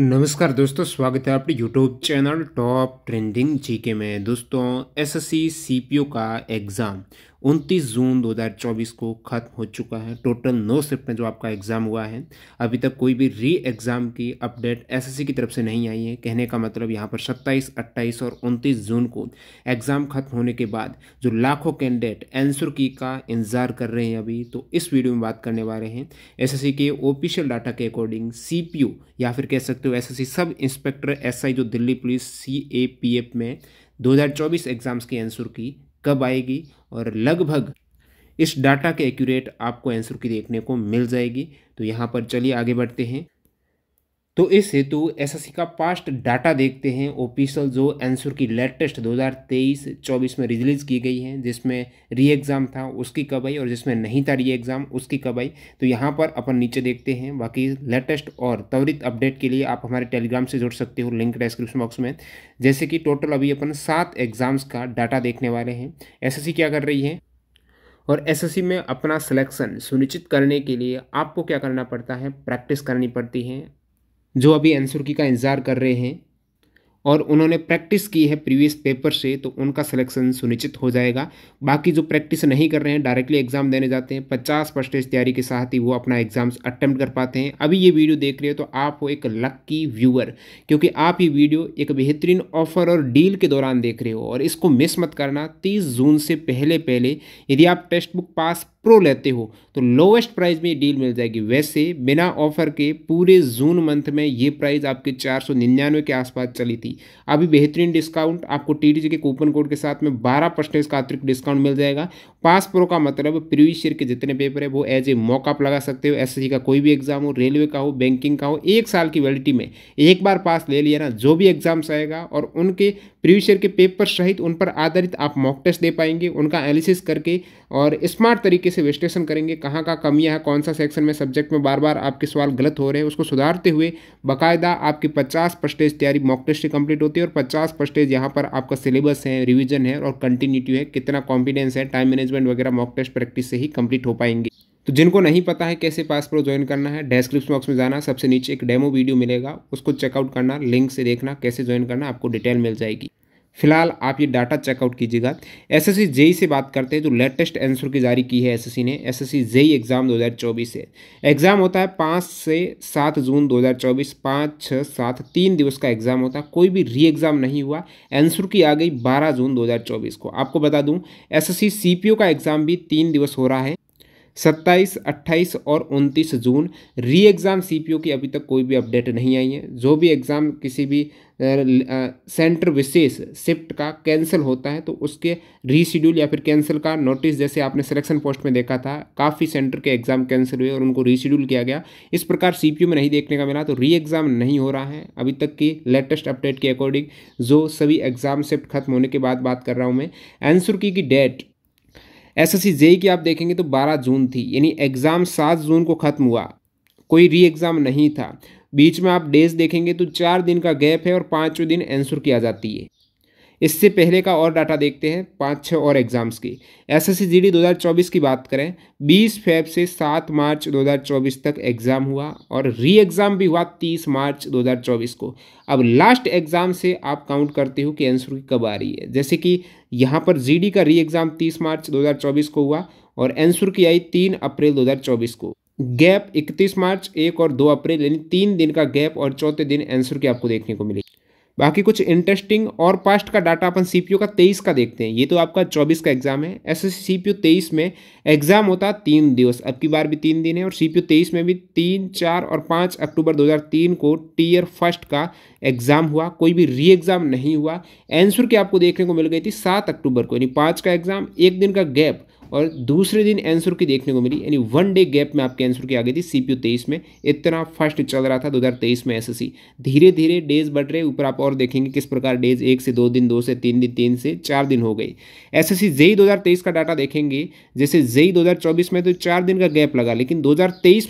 नमस्कार दोस्तों स्वागत है आपके YouTube channel top trending GK में दोस्तों एसएससी सीपीओ का एग्ज़ाम उनतीस जून 2024 को ख़त्म हो चुका है टोटल नौ शिफ्ट में जो आपका एग्ज़ाम हुआ है अभी तक कोई भी री एग्ज़ाम की अपडेट एसएससी की तरफ से नहीं आई है कहने का मतलब यहाँ पर 27, 28 और 29 जून को एग्ज़ाम ख़त्म होने के बाद जो लाखों कैंडिडेट एंसर की का इंतज़ार कर रहे हैं अभी तो इस वीडियो में बात करने वाले हैं एस के ऑफिशियल डाटा के अकॉर्डिंग सी या फिर कह सकते हो एस सब इंस्पेक्टर एस जो दिल्ली पुलिस सी में चौबीस एग्ज़ाम्स के आंसर की कब आएगी और लगभग इस डाटा के एक्यूरेट आपको आंसर की देखने को मिल जाएगी तो यहाँ पर चलिए आगे बढ़ते हैं तो इस हेतु एसएससी का पास्ट डाटा देखते हैं ऑफिशियल जो आंसर की लेटेस्ट 2023-24 में रिलीज की गई है जिसमें री एग्ज़ाम था उसकी कब आई और जिसमें नहीं था री एग्ज़ाम उसकी कब आई तो यहाँ पर अपन नीचे देखते हैं बाकी लेटेस्ट और त्वरित अपडेट के लिए आप हमारे टेलीग्राम से जुड़ सकते हो लिंक डिस्क्रिप्शन बॉक्स में जैसे कि टोटल अभी अपन सात एग्ज़ाम्स का डाटा देखने वाले हैं एस क्या कर रही है और एसएससी में अपना सिलेक्शन सुनिश्चित करने के लिए आपको क्या करना पड़ता है प्रैक्टिस करनी पड़ती है जो अभी एनसुरकी का इंतज़ार कर रहे हैं और उन्होंने प्रैक्टिस की है प्रीवियस पेपर से तो उनका सिलेक्शन सुनिश्चित हो जाएगा बाकी जो प्रैक्टिस नहीं कर रहे हैं डायरेक्टली एग्ज़ाम देने जाते हैं पचास परसेंटेज तैयारी के साथ ही वो अपना एग्ज़ाम्स अटैम्प्ट कर पाते हैं अभी ये वीडियो देख रहे हो तो आप हो एक लक्की व्यूअर क्योंकि आप ये वीडियो एक बेहतरीन ऑफर और डील के दौरान देख रहे हो और इसको मिस मत करना तीस जून से पहले पहले यदि आप टेक्स्ट बुक पास प्रो लेते हो तो लोवेस्ट प्राइस में डील मिल जाएगी वैसे बिना ऑफर के पूरे जून मंथ में ये प्राइस आपके चार सौ निन्यानवे के आसपास चली थी अभी बेहतरीन डिस्काउंट आपको टी के कूपन कोड के साथ में बारह परसेंटेज का अतिरिक्त डिस्काउंट मिल जाएगा पास प्रो का मतलब प्रीवियस ईयर के जितने पेपर है वो एज ए मॉकअप लगा सकते हो एसएससी का कोई भी एग्जाम हो रेलवे का हो बैंकिंग का हो एक साल की वैलिडिटी में एक बार पास ले लिया ना जो भी एग्जाम्स आएगा और उनके प्रीवियस ईयर के पेपर सहित उन पर आधारित आप मॉक टेस्ट दे पाएंगे उनका एनालिसिस करके और स्मार्ट तरीके से विश्लेषण करेंगे कहाँ का कमियाँ है कौन सा सेक्शन में सब्जेक्ट में बार बार आपके सवाल गलत हो रहे हैं उसको सुधारते हुए बाकायदा आपकी पचास परसेंटेज तैयारी मॉक टेस्ट से कंप्लीट होती है और पचास परसेंटेज यहाँ पर आपका सिलेबस है रिविजन है और कंटिन्यूटी है कितना कॉन्फिडेंस है टाइम मैनेजमेंट मैनेजमेंट वगैरह मॉक टेस्ट प्रैक्टिस से ही कंप्लीट हो पाएंगे तो जिनको नहीं पता है कैसे पास प्रो ज्वाइन करना है डेस्क्रिप्शन बॉक्स में जाना सबसे नीचे एक डेमो वीडियो मिलेगा उसको चेकआउट करना लिंक से देखना कैसे ज्वाइन करना आपको डिटेल मिल जाएगी फिलहाल आप ये डाटा चेकआउट कीजिएगा एस एस e से बात करते हैं जो लेटेस्ट आंसर की जारी की है एसएससी ने एसएससी जेई एग्ज़ाम 2024 है एग्ज़ाम होता है पाँच से सात जून 2024 पाँच छः सात तीन दिवस का एग्ज़ाम होता है कोई भी री एग्ज़ाम नहीं हुआ आंसर की आ गई बारह जून चौबीस को आपको बता दूँ एस एस का एग्ज़ाम भी तीन दिवस हो रहा है सत्ताईस अट्ठाईस और उनतीस जून री एग्ज़ाम सीपीओ की अभी तक कोई भी अपडेट नहीं आई है जो भी एग्ज़ाम किसी भी सेंटर विशेष शिफ्ट का कैंसिल होता है तो उसके रीशेड्यूल या फिर कैंसिल का नोटिस जैसे आपने सिलेक्शन पोस्ट में देखा था काफ़ी सेंटर के एग्ज़ाम कैंसिल हुए और उनको रीशेड्यूल किया गया इस प्रकार सीपीयू में नहीं देखने का मिला तो री एग्ज़ाम नहीं हो रहा है अभी तक की लेटेस्ट अपडेट के अकॉर्डिंग जो सभी एग्ज़ाम शिफ्ट खत्म होने के बाद बात कर रहा हूँ मैं आंसर की डेट एस एस की आप देखेंगे तो 12 जून थी यानी एग्ज़ाम 7 जून को ख़त्म हुआ कोई री एग्ज़ाम नहीं था बीच में आप डेज देखेंगे तो चार दिन का गैप है और पाँचवें दिन आंसर किया जाती है इससे पहले का और डाटा देखते हैं पाँच छः और एग्ज़ाम्स की एस एस सी 2024 की बात करें 20 फेब से 7 मार्च 2024 तक एग्ज़ाम हुआ और री एग्ज़ाम भी हुआ 30 मार्च 2024 को अब लास्ट एग्ज़ाम से आप काउंट करते हो कि आंसर की कब आ रही है जैसे कि यहाँ पर जीडी का री एग्ज़ाम 30 मार्च 2024 को हुआ और आंसर की आई 3 अप्रैल 2024 को गैप 31 मार्च 1 और 2 अप्रैल यानी तीन दिन का गैप और चौथे दिन आंसर की आपको देखने को मिलेगी बाकी कुछ इंटरेस्टिंग और पास्ट का डाटा अपन सी का तेईस का देखते हैं ये तो आपका चौबीस का एग्जाम है एस एस सी तेईस में एग्जाम होता तीन दिवस अब की बार भी तीन दिन है और सी पी तेईस में भी तीन चार और पाँच अक्टूबर 2003 को टीयर फर्स्ट का एग्जाम हुआ कोई भी री एग्जाम नहीं हुआ एंसर की आपको देखने को मिल गई थी सात अक्टूबर को यानी पाँच का एग्जाम एक दिन का गैप और दूसरे दिन आंसर की देखने को मिली यानी वन डे गैप में आपके आंसर की आ गई थी सी पी तेईस में इतना फास्ट चल रहा था 2023 में एस धीरे धीरे डेज बढ़ रहे ऊपर आप और देखेंगे किस प्रकार डेज एक से दो दिन दो से तीन दिन तीन से चार दिन हो गए एस एस जेई दो का डाटा देखेंगे जैसे जेई दो में तो चार दिन का गैप लगा लेकिन दो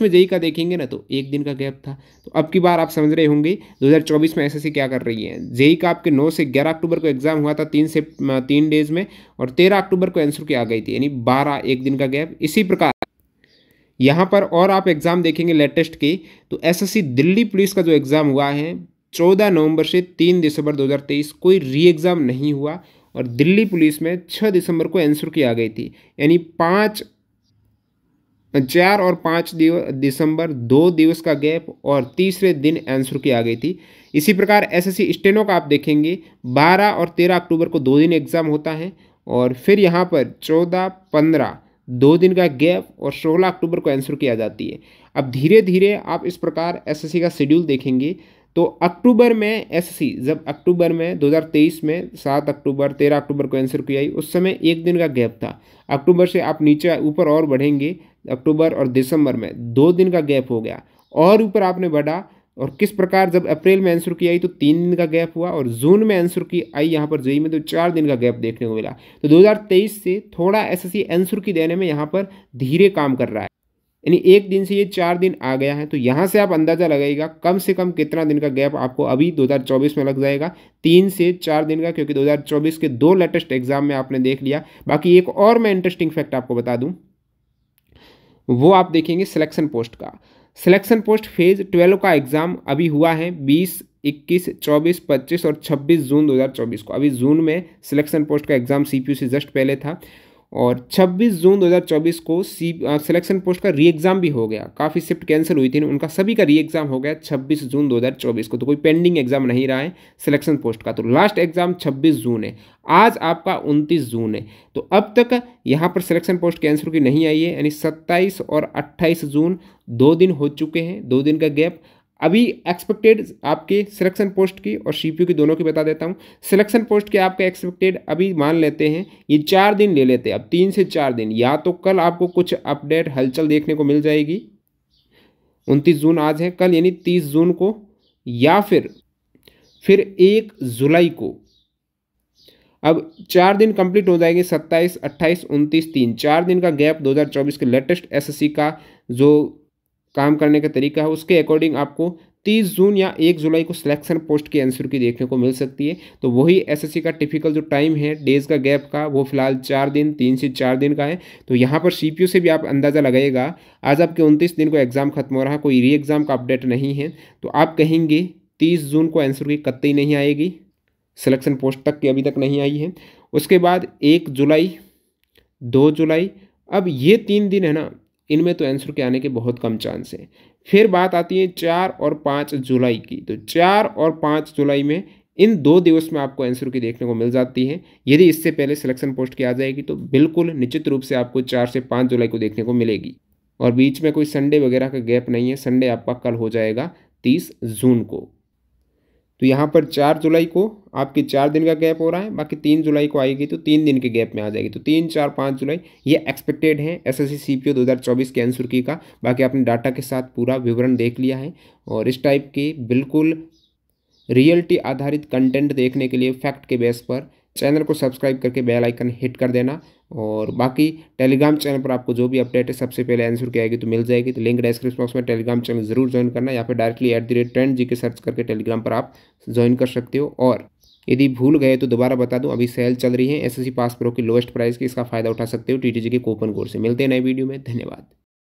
में जेई का देखेंगे ना तो एक दिन का गैप था तो अब की बार आप समझ रहे होंगे दो में एस क्या कर रही है जेई का आपके नौ से ग्यारह अक्टूबर को एग्जाम हुआ था तीन से तीन डेज में और तेरह अक्टूबर को आंसर की आ गई थी यानी बारह एक दिन का गैप इसी प्रकार यहाँ पर और आप एग्ज़ाम देखेंगे लेटेस्ट की तो एसएससी दिल्ली पुलिस का जो एग्ज़ाम हुआ है चौदह नवंबर से तीन दिसंबर 2023 कोई री एग्ज़ाम नहीं हुआ और दिल्ली पुलिस में छः दिसंबर को आंसर की आ गई थी यानी पाँच चार और पाँच दिसंबर दो दिवस का गैप और तीसरे दिन आंसर की आ गई थी इसी प्रकार एसएससी स्टेनो का आप देखेंगे 12 और 13 अक्टूबर को दो दिन एग्ज़ाम होता है और फिर यहाँ पर चौदह पंद्रह दो दिन का गैप और सोलह अक्टूबर को आंसर किया जाती है अब धीरे धीरे आप इस प्रकार एसएससी का शेड्यूल देखेंगे तो अक्टूबर में एसएससी जब अक्टूबर में 2023 में सात अक्टूबर तेरह अक्टूबर को आंसर किया उस समय एक दिन का गैप था अक्टूबर से आप नीचे ऊपर और बढ़ेंगे अक्टूबर और दिसंबर में दो दिन का गैप हो गया और ऊपर आपने बढ़ा और किस प्रकार जब अप्रैल में आंसर की आई तो तीन दिन का गैप हुआ और जून में आंसर की आई यहाँ पर जई में तो चार दिन का गैप देखने को मिला तो 2023 से थोड़ा एसएससी आंसर की देने में यहाँ पर धीरे काम कर रहा है यानी एक दिन से ये चार दिन आ गया है तो यहाँ से आप अंदाज़ा लगाएगा कम से कम कितना दिन का गैप आपको अभी 2024 में लग जाएगा तीन से चार दिन का क्योंकि 2024 के दो लेटेस्ट एग्जाम में आपने देख लिया बाकी एक और मैं इंटरेस्टिंग फैक्ट आपको बता दूँ वो आप देखेंगे सिलेक्शन पोस्ट का सिलेक्शन पोस्ट फेज ट्वेल्व का एग्ज़ाम अभी हुआ है बीस इक्कीस चौबीस पच्चीस और छब्बीस जून चौबीस को अभी जून में सिलेक्शन पोस्ट का एग्ज़ाम सी से जस्ट पहले था और 26 जून 2024 को सी सिलेक्शन पोस्ट का री एग्ज़ाम भी हो गया काफ़ी शिफ्ट कैंसिल हुई थी उनका सभी का री एग्ज़ाम हो गया 26 जून 2024 को तो कोई पेंडिंग एग्ज़ाम नहीं रहा है सिलेक्शन पोस्ट का तो लास्ट एग्ज़ाम 26 जून है आज आपका 29 जून है तो अब तक यहाँ पर सिलेक्शन पोस्ट कैंसिल की नहीं आई है यानी सत्ताईस और अट्ठाईस जून दो दिन हो चुके हैं दो दिन का गैप अभी एक्सपेक्टेड आपके सिलेक्शन पोस्ट की और सी की दोनों की बता देता हूँ सिलेक्शन पोस्ट के आपके एक्सपेक्टेड अभी मान लेते हैं ये चार दिन ले लेते हैं अब तीन से चार दिन या तो कल आपको कुछ अपडेट हलचल देखने को मिल जाएगी उनतीस जून आज है कल यानी तीस जून को या फिर फिर एक जुलाई को अब चार दिन कंप्लीट हो जाएंगे सत्ताईस अट्ठाईस उनतीस तीन चार दिन का गैप 2024 के लेटेस्ट एसएससी का जो काम करने का तरीका है उसके अकॉर्डिंग आपको 30 जून या 1 जुलाई को सिलेक्शन पोस्ट के आंसर की देखने को मिल सकती है तो वही एसएससी का टिपिकल जो टाइम है डेज का गैप का वो फिलहाल चार दिन तीन से चार दिन का है तो यहाँ पर सी से भी आप अंदाज़ा लगाएगा आज आपके उनतीस दिन को एग्ज़ाम खत्म हो रहा है कोई री एग्ज़ाम का अपडेट नहीं है तो आप कहेंगे तीस जून को आंसर की कत्ती नहीं आएगी सिलेक्शन पोस्ट तक की अभी तक नहीं आई है उसके बाद एक जुलाई दो जुलाई अब ये तीन दिन है ना इनमें तो आंसर के आने के बहुत कम चांस हैं फिर बात आती है चार और पाँच जुलाई की तो चार और पाँच जुलाई में इन दो दिवस में आपको आंसर की देखने को मिल जाती है यदि इससे पहले सिलेक्शन पोस्ट की आ जाएगी तो बिल्कुल निश्चित रूप से आपको चार से पाँच जुलाई को देखने को मिलेगी और बीच में कोई संडे वगैरह का गैप नहीं है संडे आपका कल हो जाएगा तीस जून को तो यहाँ पर चार जुलाई को आपके चार दिन का गैप हो रहा है बाकी तीन जुलाई को आएगी तो तीन दिन के गैप में आ जाएगी तो तीन चार पाँच जुलाई ये एक्सपेक्टेड है S S C P O दो हज़ार चौबीस के आंसर की का बाकी आपने डाटा के साथ पूरा विवरण देख लिया है और इस टाइप के बिल्कुल रियलिटी आधारित कंटेंट देखने के लिए फैक्ट के बेस पर चैनल को सब्सक्राइब करके बेल आइकन हिट कर देना और बाकी टेलीग्राम चैनल पर आपको जो भी अपडेट है सबसे पहले आंसर की आएगी तो मिल जाएगी तो लिंक डिस्क्रिप्शन बॉक्स में टेलीग्राम चैनल जरूर ज्वाइन करना या फिर directly at the rate trend G K search करके टेलीग्राम पर आप ज्वाइन कर सकते हो और यदि भूल गए तो दोबारा बता दूं अभी सेल चल रही है एसएससी पास प्रो की लोएस्ट प्राइस की इसका फायदा उठा सकते हो जी के कूपन कोड से मिलते हैं नए वीडियो में धन्यवाद